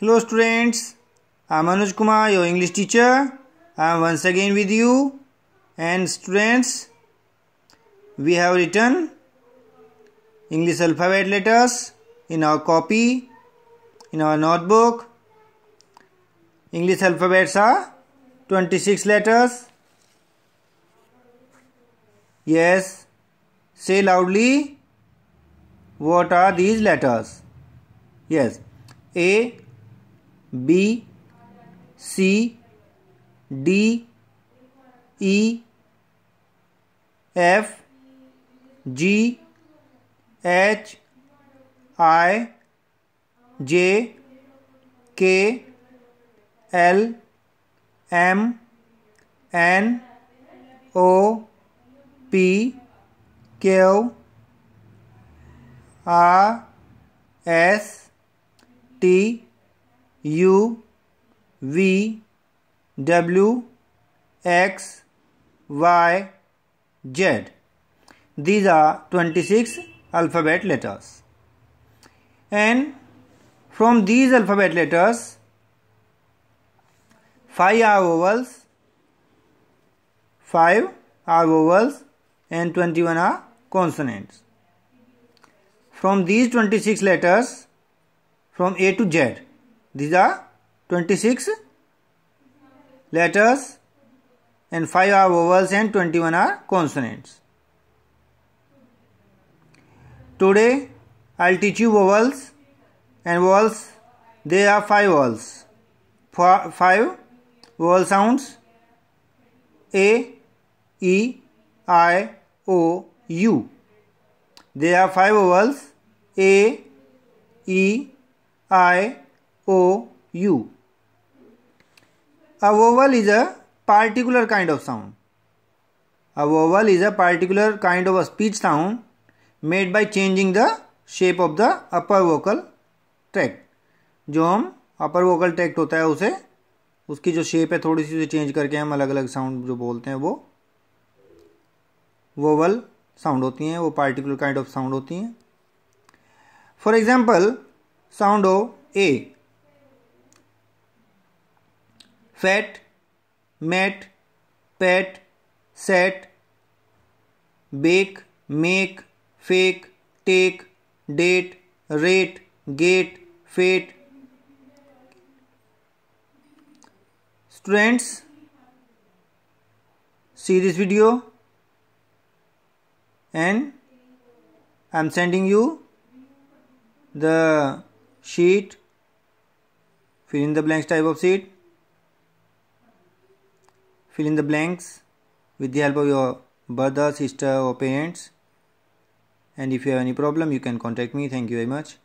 Hello students, I am Anuj Kumar, your English teacher. I am once again with you and students, we have written English alphabet letters in our copy, in our notebook. English alphabets are 26 letters. Yes, say loudly what are these letters. Yes, A, B C D E F G H I J K L M N O P Q R S T U V W X Y Z. These are 26 alphabet letters. And from these alphabet letters, 5 are vowels, 5 are vowels and 21 are consonants. From these 26 letters, from A to Z, these are 26 letters and 5 are vowels and 21 are consonants. Today I'll teach you vowels and vowels There are 5 vowels. 5 vowel sounds A, E, I, O, U. There are 5 vowels A, E, I, O U. A vowel is a particular kind of sound. A vowel is a particular kind of a speech sound made by changing the shape of the upper vocal tract. जो हम अपर vocal tract होता है उसे उसकी जो shape है थोड़ी सी उसे चेंज करके हम अलग अलग साउंड जो बोलते हैं वो वोवल साउंड होती हैं वो पार्टिकुलर काइंड ऑफ साउंड होती हैं for example sound O A fat, mat, pet, set, bake, make, fake, take, date, rate, gate, fate. Students, see this video and I am sending you the sheet fill in the blanks type of sheet fill in the blanks with the help of your brother, sister or parents. And if you have any problem, you can contact me. Thank you very much.